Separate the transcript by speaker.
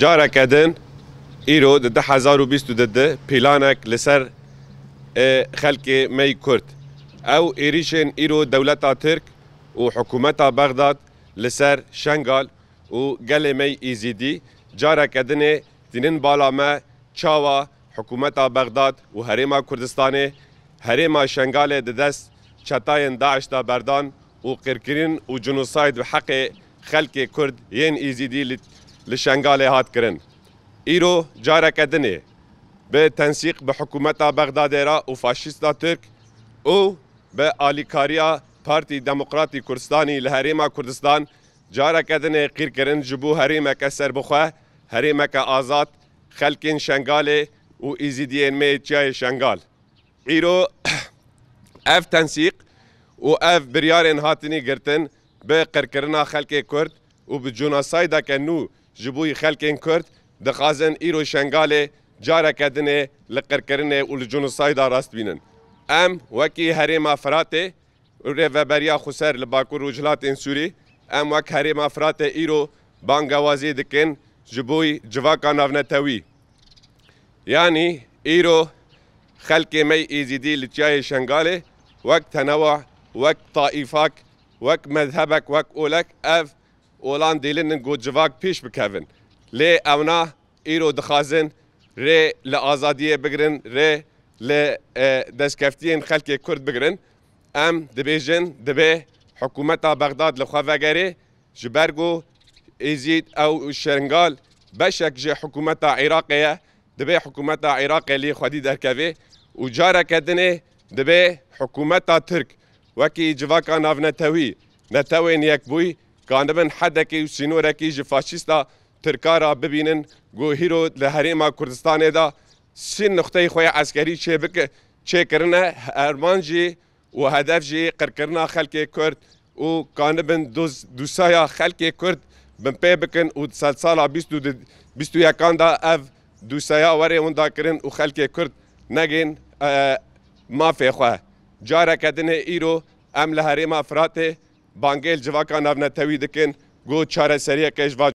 Speaker 1: جارا كدن ايرو ده 2020 ده بلانك لسر اه، خلق مي كرد او ايريشن ايرو دولتا ترك وحكومتا بغداد لسر شنغال وقال مي ايزيدي جارا ادن تنين بالا ما چاوا حكومتا بغداد وهريما كردستاني هريما شنغال ددس شتاين داعش تا بردان وقركرين و حق خلق كرد ين ايزيدي li Şengalê hat kirin. Îro careke dinê bi tensîq bi hikûmeta Bexdadê ra û faşîsta Tirk û bi alîkariya Partî Demokratî Kurdistanî li Herêma Kurdistan careke dinê qîrkirin ji bo herêmeke serbixwe herêmeke azad xelkên Şengalê û îzîdiyên me çiyayê Şengal. Îro ev tensîq û ev biryarên hatinî girtin bi qirkirina xelkê Kurd û bi cûna saydake nû ji bo xelkên Kurd dixazin îro şengalê careke dinê li qirkirinê û li cunosayda rast bînin. Em wekî herêma Firatê rêveberiya Xuser li Bakur û cilatên Sûrî, em wek herêma Firatê îro bangewazî dikin ji bo civaka navnetewî. Yani îro xelkê me êzîdî li çiyayê şengalê wek tenewa wek taîfak wek mezhebek wek olek ev اولان دیلن گو جواک پیش بکوین لی اونا ایرو دخازن ری لآزادیه بگرن ری لدەستکەفتیان خەلکی کورد بگرن ئەم دەبێژن دەبێ حکوومەتا بەغداد لە خواڤگەرێ ji ber got êzîd ew şeringal beşek ji hikûmeta Iraqê ye dibê hikûmeta Iraqê lê xwedî derkevê û careke dinê dibê hikûmeta Tirk wekî civaka navnetewî netewên yek bûî کانبن حدکی و سینورکی جی فاشیستا ترکارا ببینن گو هیرو لحریما کردستان دا سین نقطه خوی عسکری چه بک چه کرنه ارمان جی و هدف جی قرکرنا خلک کرد و کانبن دوز دوسایا خلک کرد بن پی بکن و سال سالا بیستو یکان دا اف دوسایا وره اون دا کرن و خلک کرد نگین مافی خواه جارا کدن ایرو ام لحریما فراته بانگیل جواکان او نتوی دکن گو چاره سریع کش و